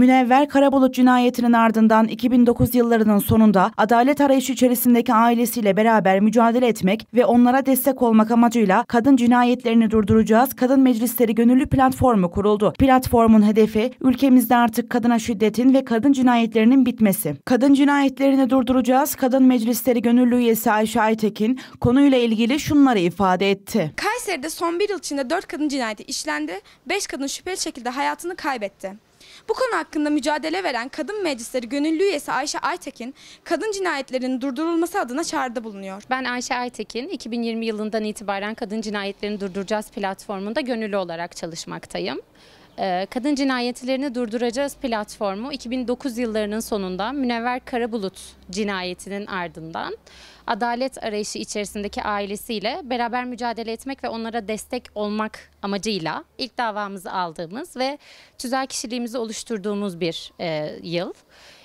Münevver Karabulut cinayetinin ardından 2009 yıllarının sonunda adalet arayışı içerisindeki ailesiyle beraber mücadele etmek ve onlara destek olmak amacıyla kadın cinayetlerini durduracağız. Kadın Meclisleri Gönüllü Platformu kuruldu. Platformun hedefi ülkemizde artık kadına şiddetin ve kadın cinayetlerinin bitmesi. Kadın cinayetlerini durduracağız. Kadın Meclisleri Gönüllü üyesi Ayşe Aytekin konuyla ilgili şunları ifade etti. Kayseri'de son bir yıl içinde 4 kadın cinayeti işlendi, 5 kadın şüpheli şekilde hayatını kaybetti. Bu konu hakkında mücadele veren Kadın Meclisleri Gönüllü Üyesi Ayşe Aytekin, kadın cinayetlerinin durdurulması adına çağrıda bulunuyor. Ben Ayşe Aytekin, 2020 yılından itibaren Kadın Cinayetlerini Durduracağız platformunda gönüllü olarak çalışmaktayım. Ee, kadın Cinayetlerini Durduracağız platformu 2009 yıllarının sonunda Münevver Karabulut cinayetinin ardından adalet arayışı içerisindeki ailesiyle beraber mücadele etmek ve onlara destek olmak amacıyla ilk davamızı aldığımız ve tüzel kişiliğimizi oluşturduğumuz bir e, yıl.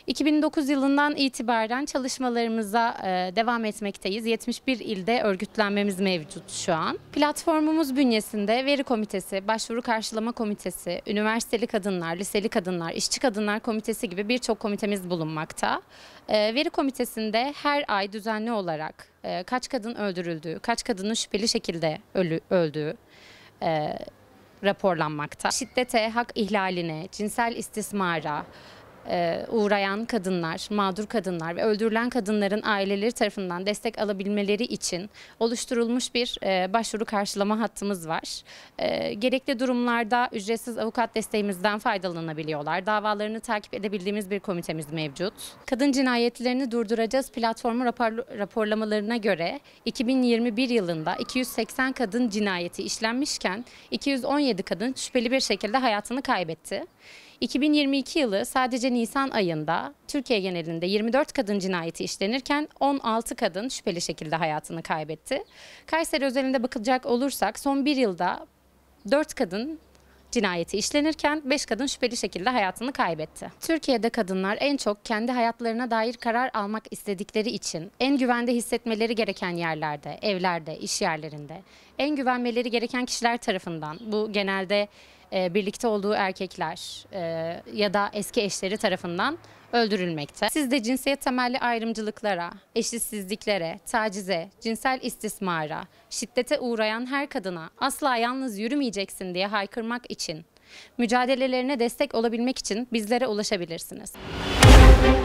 2009 yılından itibaren çalışmalarımıza e, devam etmekteyiz. 71 ilde örgütlenmemiz mevcut şu an. Platformumuz bünyesinde veri komitesi, başvuru karşılama komitesi, üniversiteli kadınlar, liseli kadınlar, işçi kadınlar komitesi gibi birçok komitemiz bulunmakta. E, veri komitesinde her ay düzenli olarak e, kaç kadın öldürüldüğü, kaç kadının şüpheli şekilde ölü, öldüğü, raporlanmakta. Şiddete, hak ihlaline, cinsel istismara, e, uğrayan kadınlar, mağdur kadınlar ve öldürülen kadınların aileleri tarafından destek alabilmeleri için oluşturulmuş bir e, başvuru karşılama hattımız var. E, gerekli durumlarda ücretsiz avukat desteğimizden faydalanabiliyorlar. Davalarını takip edebildiğimiz bir komitemiz mevcut. Kadın cinayetlerini durduracağız platformu raporlamalarına göre 2021 yılında 280 kadın cinayeti işlenmişken 217 kadın şüpheli bir şekilde hayatını kaybetti. 2022 yılı sadece Nisan ayında Türkiye genelinde 24 kadın cinayeti işlenirken 16 kadın şüpheli şekilde hayatını kaybetti. Kayseri özelinde bakılacak olursak son bir yılda 4 kadın cinayeti işlenirken 5 kadın şüpheli şekilde hayatını kaybetti. Türkiye'de kadınlar en çok kendi hayatlarına dair karar almak istedikleri için en güvende hissetmeleri gereken yerlerde, evlerde, iş yerlerinde en güvenmeleri gereken kişiler tarafından bu genelde e, birlikte olduğu erkekler e, ya da eski eşleri tarafından öldürülmekte. Siz de cinsiyet temelli ayrımcılıklara, eşitsizliklere, tacize, cinsel istismara, şiddete uğrayan her kadına asla yalnız yürümeyeceksin diye haykırmak için, mücadelelerine destek olabilmek için bizlere ulaşabilirsiniz. Müzik